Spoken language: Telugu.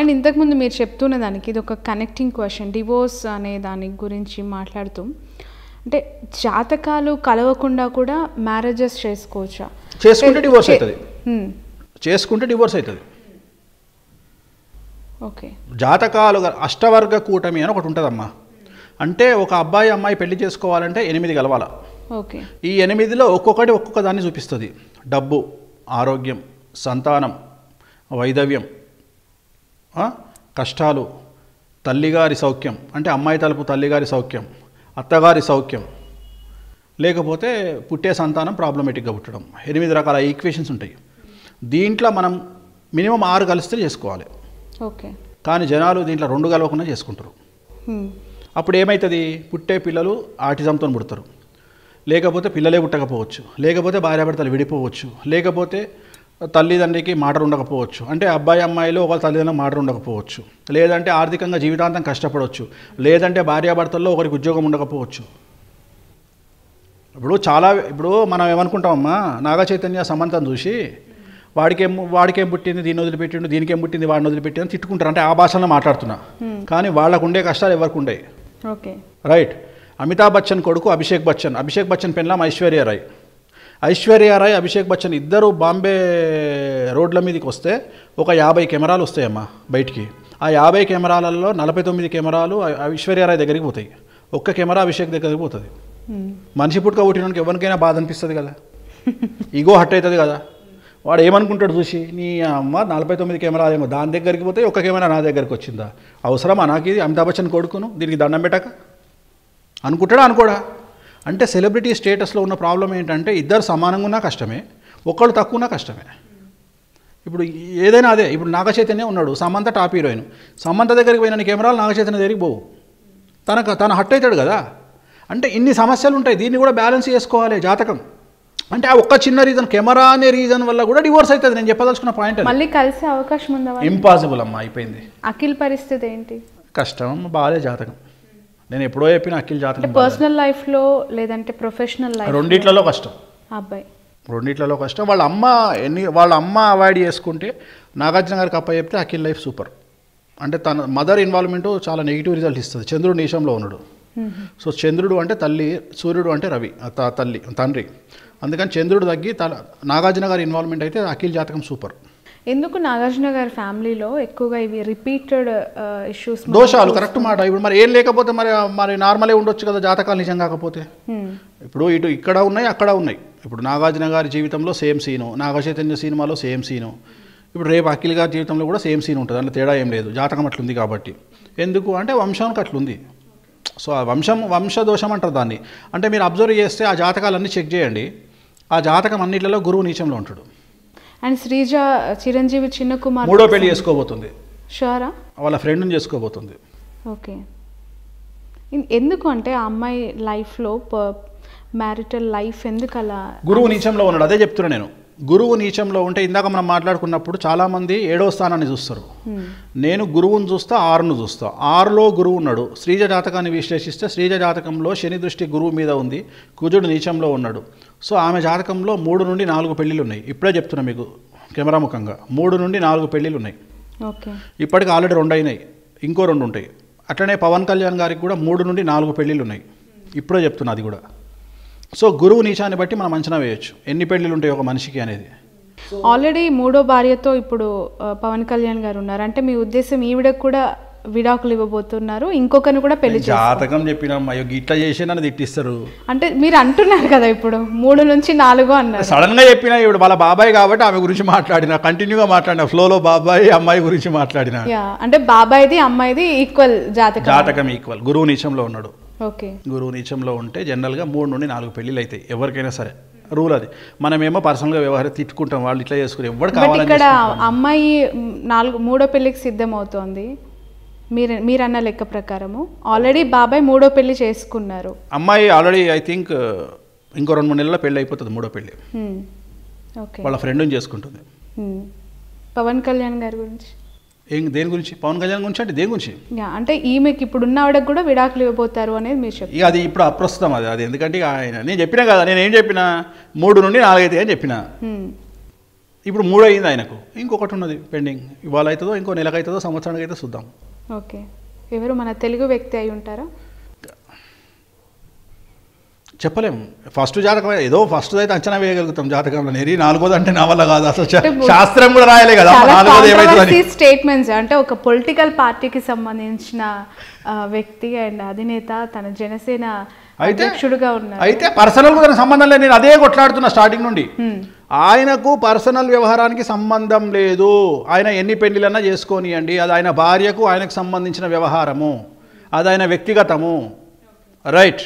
అండ్ ఇంతకుముందు మీరు చెప్తున్న దానికి ఇది ఒక కనెక్టింగ్ క్వశ్చన్ డివోర్స్ అనే దాని గురించి మాట్లాడుతూ అంటే జాతకాలు కలవకుండా కూడా మ్యారేజెస్ చేసుకోవచ్చా చేసుకుంటే డివోర్స్ అవుతుంది చేసుకుంటే డివోర్స్ అవుతుంది ఓకే జాతకాలు అష్టవర్గ కూటమి అని ఒకటి ఉంటుందమ్మా అంటే ఒక అబ్బాయి అమ్మాయి పెళ్లి చేసుకోవాలంటే ఎనిమిది కలవాల ఓకే ఈ ఎనిమిదిలో ఒక్కొక్కటి ఒక్కొక్క దాన్ని చూపిస్తుంది డబ్బు ఆరోగ్యం సంతానం వైదవ్యం కష్టాలు తల్లిగారి సౌఖ్యం అంటే అమ్మాయి తలుపు తల్లిగారి సౌఖ్యం అత్తగారి సౌఖ్యం లేకపోతే పుట్టే సంతానం ప్రాబ్లమేటిక్గా పుట్టడం ఎనిమిది రకాల ఈక్వేషన్స్ ఉంటాయి దీంట్లో మనం మినిమం ఆరు కలిస్తే చేసుకోవాలి ఓకే కానీ జనాలు దీంట్లో రెండు కలవకుండా చేసుకుంటారు అప్పుడు ఏమవుతుంది పుట్టే పిల్లలు ఆటిజంతో పుడతారు లేకపోతే పిల్లలే పుట్టకపోవచ్చు లేకపోతే భార్యాభర్తలు విడిపోవచ్చు లేకపోతే తల్లిదండ్రికి మాటలు ఉండకపోవచ్చు అంటే అబ్బాయి అమ్మాయిలు ఒకరు తల్లిదండ్రులు మాటలు ఉండకపోవచ్చు లేదంటే ఆర్థికంగా జీవితాంతం కష్టపడవచ్చు లేదంటే భార్యాభర్తల్లో ఒకరికి ఉద్యోగం ఉండకపోవచ్చు ఇప్పుడు చాలా ఇప్పుడు మనం ఏమనుకుంటామమ్మా నాగ చైతన్య సమంతం చూసి వాడికేం వాడికేం పుట్టింది దీన్ని వదిలిపెట్టిండు దీనికేం పుట్టింది వాడిని వదిలిపెట్టింది తిట్టుకుంటారు అంటే ఆ భాషలో మాట్లాడుతున్నా కానీ వాళ్ళకు ఉండే కష్టాలు ఎవరికి ఉండేవి ఓకే రైట్ అమితాబ్ బచ్చన్ కొడుకు అభిషేక్ బచ్చన్ అభిషేక్ బచ్చన్ పెళ్ళం ఐశ్వర్య రాయ్ ఐశ్వర్య రాయ్ అభిషేక్ బచ్చన్ ఇద్దరు బాంబే రోడ్ల మీదకి వస్తే ఒక యాభై కెమెరాలు వస్తాయమ్మా బయటికి ఆ యాభై కెమెరాలలో నలభై తొమ్మిది కెమెరాలు ఐశ్వర్యారాయ్ దగ్గరికి పోతాయి ఒక్క కెమెరా అభిషేక్ దగ్గరికి పోతుంది మనిషి పుట్టుక పుట్టినకి ఎవరికైనా బాధ అనిపిస్తుంది కదా ఇగో హట్ అవుతుంది కదా వాడు ఏమనుకుంటాడు చూసి నీ అమ్మ నలభై తొమ్మిది కెమెరాలు ఏమో దాని దగ్గరికి పోతే ఒక్క కెమెరా నా దగ్గరికి వచ్చిందా అవసరమా నాకు ఇది అమితాబ్ బచ్చన్ కొడుకును దీనికి దండం పెట్టక అనుకుంటాడా అనుకోడా అంటే సెలబ్రిటీ స్టేటస్లో ఉన్న ప్రాబ్లం ఏంటంటే ఇద్దరు సమానంగా ఉన్నా కష్టమే ఒక్కళ్ళు తక్కువ ఉన్నా కష్టమే ఇప్పుడు ఏదైనా అదే ఇప్పుడు నాగచైతన్య ఉన్నాడు సమంత టాప్ హీరోయిన్ సమంత దగ్గరికి పోయిన కెమెరాలు నాగచైతన్య దగ్గరికి పోవు తనకు తన హట్ అవుతాడు కదా అంటే ఇన్ని సమస్యలు ఉంటాయి దీన్ని కూడా బ్యాలెన్స్ చేసుకోవాలి జాతకం అంటే ఆ ఒక్క చిన్న రీజన్ కెమెరా అనే రీజన్ వల్ల కూడా డివోర్స్ అవుతుంది నేను చెప్పదలుచుకున్న పాయింట్ మళ్ళీ కలిసే అవకాశం ఉందా ఇంపాసిబుల్ అమ్మా అయిపోయింది అఖిల్ పరిస్థితి ఏంటి కష్టం బాగాలే జాతకం నేను ఎప్పుడో చెప్పిన అఖిల్ జాతకం పర్సనల్ లైఫ్లో లేదంటే ప్రొఫెషనల్ లైఫ్ రెండిట్లలో కష్టం అబ్బాయి రెండిట్లలో కష్టం వాళ్ళ అమ్మ ఎన్ని వాళ్ళ అమ్మ అవాయిడ్ చేసుకుంటే నాగార్జున గారికి అప్పయ్య చెప్తే అఖిల్ లైఫ్ సూపర్ అంటే తన మదర్ ఇన్వాల్వ్మెంట్ చాలా నెగిటివ్ రిజల్ట్ ఇస్తుంది చంద్రుడు నీషంలో ఉన్నాడు సో చంద్రుడు అంటే తల్లి సూర్యుడు అంటే రవి తల్లి తండ్రి అందుకని చంద్రుడు తగ్గి నాగార్జున గారి ఇన్వాల్వ్మెంట్ అయితే అఖిల్ జాతకం సూపర్ ఎందుకు నాగార్జున గారి ఫ్యామిలీలో ఎక్కువగా ఇవి రిపీటెడ్ ఇష్యూస్ దోషాలు కరెక్ట్ మాట ఇప్పుడు మరి ఏం లేకపోతే మరి మరి నార్మలే ఉండొచ్చు కదా జాతకాలు నిజం కాకపోతే ఇప్పుడు ఇటు ఇక్కడ ఉన్నాయి అక్కడ ఉన్నాయి ఇప్పుడు నాగార్జున గారి జీవితంలో సేమ్ సీను నాగచైతన్య సినిమాలో సేమ్ సీను ఇప్పుడు రేపు అఖిల్ గారి జీవితంలో కూడా సేమ్ సీన్ ఉంటుంది అందులో తేడా ఏం లేదు జాతకం అట్లుంది కాబట్టి ఎందుకు అంటే వంశానికి అట్లుంది సో ఆ వంశం వంశదోషం అంటారు దాన్ని అంటే మీరు అబ్జర్వ్ చేస్తే ఆ జాతకాలన్నీ చెక్ చేయండి ఆ జాతకం అన్నిట్లలో గురువు నీచంలో ఉంటాడు అండ్ శ్రీజ చిరంజీవి చిన్న కుమార్ మూడో పెళ్లి చేసుకోబోతుంది షూరా వాళ్ళ ఫ్రెండ్ని చేసుకోబోతుంది ఓకే ఎందుకు అంటే ఆ అమ్మాయి లైఫ్లో మ్యారిటల్ లైఫ్ ఎందుకు అలా గురువు నీచంలో ఉన్నాడు అదే చెప్తున్నా నేను గురువు నీచంలో ఉంటే ఇందాక మనం మాట్లాడుకున్నప్పుడు చాలామంది ఏడో స్థానాన్ని చూస్తారు hmm. నేను గురువును చూస్తా ఆరును చూస్తా ఆరులో గురువు ఉన్నాడు శ్రీజ జాతకాన్ని విశ్లేషిస్తే శ్రీజ జాతకంలో శని దృష్టి గురువు మీద ఉంది కుజుడు నీచంలో ఉన్నాడు సో ఆమె జాతకంలో మూడు నుండి నాలుగు పెళ్ళిళ్ళు ఉన్నాయి ఇప్పుడే చెప్తున్నా మీకు కెమెరా ముఖంగా మూడు నుండి నాలుగు పెళ్ళిళ్ళు ఉన్నాయి ఇప్పటికి ఆల్రెడీ రెండు అయినాయి ఇంకో రెండు ఉంటాయి అట్లనే పవన్ కళ్యాణ్ గారికి కూడా మూడు నుండి నాలుగు పెళ్ళిళ్ళు ఉన్నాయి ఇప్పుడే చెప్తున్నా అది కూడా సో గురువు నీచాన్ని బట్టి మనం అంచనా వేయొచ్చు ఎన్ని పెళ్లిలు ఉంటాయి ఒక మనిషికి అనేది ఆల్రెడీ మూడో భార్యతో ఇప్పుడు పవన్ కళ్యాణ్ గారు ఉన్నారు అంటే మీ ఉద్దేశం ఈవిడ కూడా విడాకులు ఇవ్వబోతున్నారు ఇంకొకరిని కూడా పెళ్లి జాతకం చెప్పిన ఇట్లా చేసి నన్ను తిట్టిస్తారు అంటే మీరు అంటున్నారు కదా ఇప్పుడు మూడు నుంచి నాలుగు అన్నారు సడన్ గా చెప్పిన ఇప్పుడు వాళ్ళ బాబాయ్ కాబట్టి ఆమె గురించి మాట్లాడిన కంటిన్యూగా మాట్లాడిన ఫ్లోలో బాబాయ్ అమ్మాయి గురించి మాట్లాడిన అంటే బాబాయ్ది అమ్మాయిది ఈక్వల్ జాతకం జాతకం ఈక్వల్ గురువు నీచంలో ఉన్నాడు ఓకే గురువు నీచంలో ఉంటే జనరల్గా మూడు నుండి నాలుగు పెళ్లిలు అయితే ఎవరికైనా సరే రూల్ అది మనమేమో పర్సనల్గా వ్యవహారం తిట్టుకుంటాం వాళ్ళు ఇట్లా చేసుకుని ఎవరు ఇక్కడ అమ్మాయి నాలుగు మూడో సిద్ధం సిద్ధమవుతోంది మీరు మీరన్న లెక్క ప్రకారము ఆల్రెడీ బాబాయ్ మూడో పెళ్లి చేసుకున్నారు అమ్మాయి ఆల్రెడీ ఐ థింక్ ఇంకో రెండు మూడు నెలల్లో పెళ్ళి అయిపోతుంది మూడో పెళ్ళి ఓకే hmm. వాళ్ళ ఫ్రెండ్ చేసుకుంటుంది hmm. పవన్ కళ్యాణ్ గారి గురించి ఏం దేని గురించి పవన్ కళ్యాణ్ గురించి అంటే దేని గురించి అంటే ఈమెకి ఇప్పుడు ఉన్న ఆవిడకు కూడా విడాకులు ఇవ్వబోతారు అనేది మీరు చెప్పి అది ఇప్పుడు అప్రస్తుతం అది అది ఎందుకంటే ఆయన నేను చెప్పినా కదా నేను ఏం చెప్పిన మూడు నుండి నాలుగైతే అని చెప్పిన hmm. ఇప్పుడు మూడు అయింది ఆయనకు ఇంకొకటి ఉన్నది పెండింగ్ ఇవాళ అవుతుందో ఇంకో నెలకైతుందో అవుతుందో సంవత్సరానికి అయితే చూద్దాం ఓకే ఎవరు మన తెలుగు వ్యక్తి అయి ఉంటారా చెప్పలేము ఫస్ట్ జాతకం ఏదో ఫస్ట్ అయితే అంచనా వేయగలుగుతాం జాతకంలో నేరి నాలుగోది అంటే నా వల్ల కాదు అసలు శాస్త్రం కూడా రాయలే కదా నాలుగోది ఏమైతుంది స్టేట్మెంట్స్ అంటే ఒక పొలిటికల్ పార్టీకి సంబంధించిన వ్యక్తి అండ్ అధినేత తన జనసేన అయితే అయితే పర్సనల్ కూడా సంబంధం లేదు నేను అదే కొట్లాడుతున్నా స్టార్టింగ్ నుండి ఆయనకు పర్సనల్ వ్యవహారానికి సంబంధం లేదు ఆయన ఎన్ని పెళ్లిలన్నా చేసుకోనియండి అది ఆయన భార్యకు ఆయనకు సంబంధించిన వ్యవహారము అది ఆయన వ్యక్తిగతము రైట్